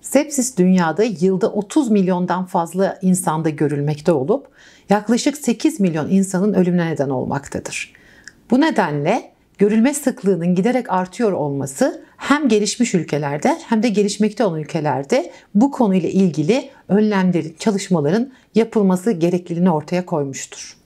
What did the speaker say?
Sepsis dünyada yılda 30 milyondan fazla insanda görülmekte olup yaklaşık 8 milyon insanın ölümüne neden olmaktadır. Bu nedenle görülme sıklığının giderek artıyor olması hem gelişmiş ülkelerde hem de gelişmekte olan ülkelerde bu konuyla ilgili önlemlerin, çalışmaların yapılması gerekliliğini ortaya koymuştur.